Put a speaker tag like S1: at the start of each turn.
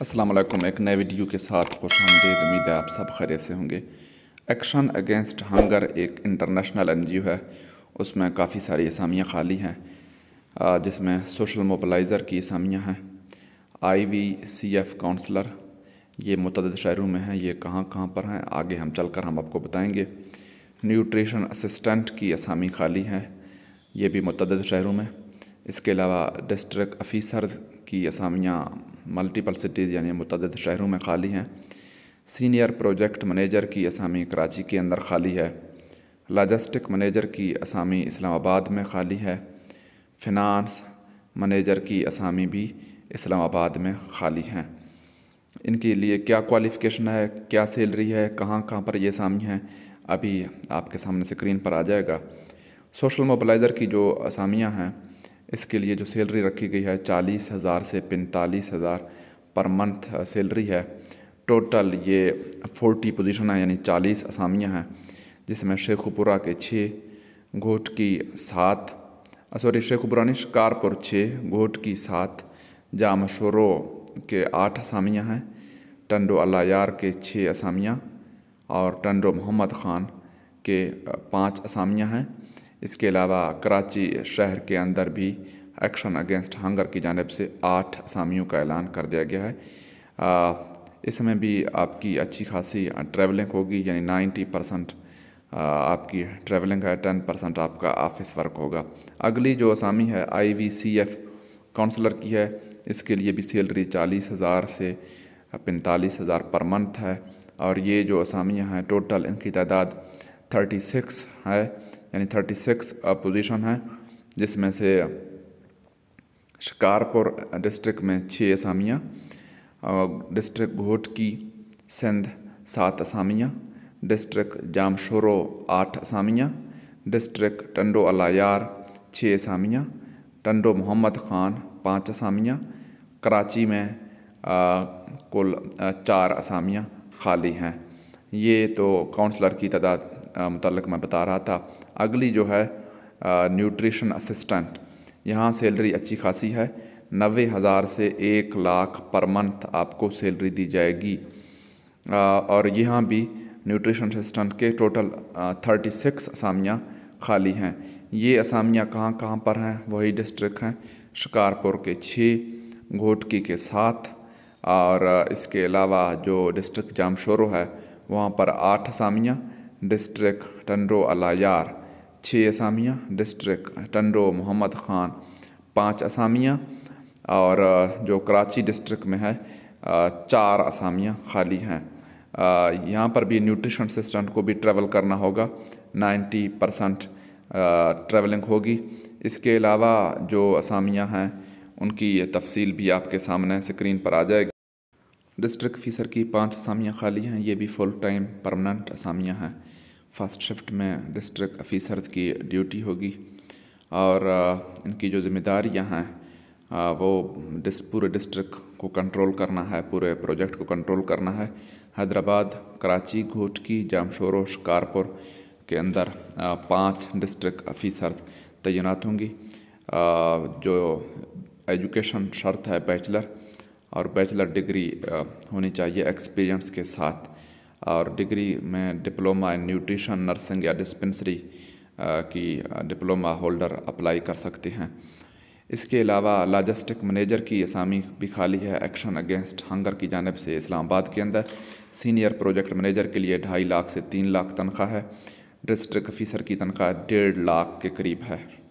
S1: अस्सलाम वालेकुम एक नए वीडियो के साथ खुश आमदीद उम्मीद है आप सब खैर से होंगे एक्शन अगेंस्ट हंगर एक इंटरनेशनल एनजीओ है उसमें काफ़ी सारी असामियाँ खाली हैं जिसमें सोशल मोबलाइज़र की असामियाँ हैं I V C F counsellor ये मतद शहरों में हैं ये कहाँ कहाँ पर हैं आगे हम चल कर हम आपको बताएँगे न्यूट्रिशन असिस्टेंट की असामी खाली हैं ये भी मुतद शहरों में इसके अलावा डिस्ट्रिक्ट अफीसर्स की असामियाँ मल्टीपल सिटीज़ यानी मुतद शहरों में खाली हैं सीनियर प्रोजेक्ट मैनेजर की असामी कराची के अंदर खाली है लॉजिस्टिक मैनेजर की असामी इस्लामाबाद में खाली है फिनांस मैनेजर की असामी भी इस्लामाबाद में खाली हैं इनके लिए क्या क्वालिफ़िकेशन है क्या सैलरी है कहाँ कहाँ पर ये असामी हैं अभी आपके सामने स्क्रीन पर आ जाएगा सोशल मोबलाइज़र की जो असामियाँ हैं इसके लिए जो सैलरी रखी गई है चालीस हज़ार से पैंतालीस हज़ार पर मंथ सैलरी है टोटल ये फोर्टी पोजीशन है यानी चालीस असामियाँ हैं जिसमें शेखुपुरा के छः घोट की सात सॉरी शेखुपुरा नहीं शिकारपुर छः घोट की सात जाम शोरो के आठ असामियाँ हैं टंडो यार के छः असामियाँ और टंडो मोहम्मद ख़ान के पाँच असामियाँ हैं इसके अलावा कराची शहर के अंदर भी एक्शन अगेंस्ट हंगर की जानब से आठ असामियों का ऐलान कर दिया गया है इसमें भी आपकी अच्छी खासी ट्रैवलिंग होगी यानी नाइन्टी परसेंट आपकी ट्रैवलिंग है टेन परसेंट आपका ऑफिस वर्क होगा अगली जो आसामी है I V C F counsellor की है इसके लिए भी सैलरी चालीस हज़ार से पैंतालीस हज़ार पर मंथ है और ये जो असामियाँ हैं टोटल इनकी तादाद थर्टी सिक्स है यानी थर्टी सिक्स पोजिशन है जिसमें से शिकारपुर डिस्ट्रिक्ट में छः असामियाँ और डिस्ट्रिक्ट घोटकी सिंध सात असामियाँ डिस्ट्रिक्ट जामशोरो आठ असामियाँ डिस्ट्रिक्ट टंडो अलायार छः असामियाँ टंडो मोहम्मद ख़ान पाँच असामियाँ कराची में आ, कुल आ, चार असामियाँ खाली हैं ये तो काउंसलर की तादाद मतलब मैं बता रहा था अगली जो है न्यूट्रिशन असिस्टेंट यहाँ सैलरी अच्छी खासी है नबे हज़ार से एक लाख पर मंथ आपको सैलरी दी जाएगी आ, और यहाँ भी न्यूट्रिशन असिस्टेंट के टोटल थर्टी सिक्स असामियाँ खाली हैं ये असामियाँ कहाँ कहाँ पर हैं वही डिस्ट्रिक्ट हैं शिकारपुर के छः घोटकी के सात और इसके अलावा जो डिस्ट्रिक्ट जामशोरो है वहाँ पर आठ असामियाँ डिस्ट्रिक टंडो अलायार छः असामियाँ डिस्ट्रिक टंडो मोहम्मद ख़ान पाँच असामियाँ और जो कराची डिस्ट्रिक्ट में है चार असामियाँ खाली हैं यहाँ पर भी न्यूट्रिशन असिस्टेंट को भी ट्रैवल करना होगा 90 परसेंट ट्रैवलिंग होगी इसके अलावा जो असामियाँ हैं उनकी तफसील भी आपके सामने स्क्रीन पर आ जाएगी डिस्ट्रिक्ट फीसर की पाँच असामियाँ खाली हैं ये भी फुल टाइम परमानेंट असामियाँ हैं फर्स्ट शिफ्ट में डिस्ट्रिक्ट अफीसर्स की ड्यूटी होगी और इनकी जो जिम्मेदारियाँ हैं वो डिस पूरे डिस्ट्रिक्ट को कंट्रोल करना है पूरे प्रोजेक्ट को कंट्रोल करना है हैदराबाद कराची घोटकी जामशोरो शिकारपुर के अंदर पांच डिस्ट्रिक्ट अफ़ीसर तैनात होंगी जो एजुकेशन शर्त है बैचलर और बैचलर डिग्री uh, होनी चाहिए एक्सपीरियंस के साथ और डिग्री में डिप्लोमा इन न्यूट्रिशन नर्सिंग या डिस्पेंसरी uh, की डिप्लोमा होल्डर अप्लाई कर सकते हैं इसके अलावा लॉजिस्टिक मैनेजर की असामी भी खाली है एक्शन अगेंस्ट हंगर की जानब से इस्लामाबाद के अंदर सीनियर प्रोजेक्ट मैनेजर के लिए ढाई लाख से तीन लाख तनख्वाह है डिस्ट्रिक्ट अफिसर की तनख्वाह डेढ़ लाख के करीब है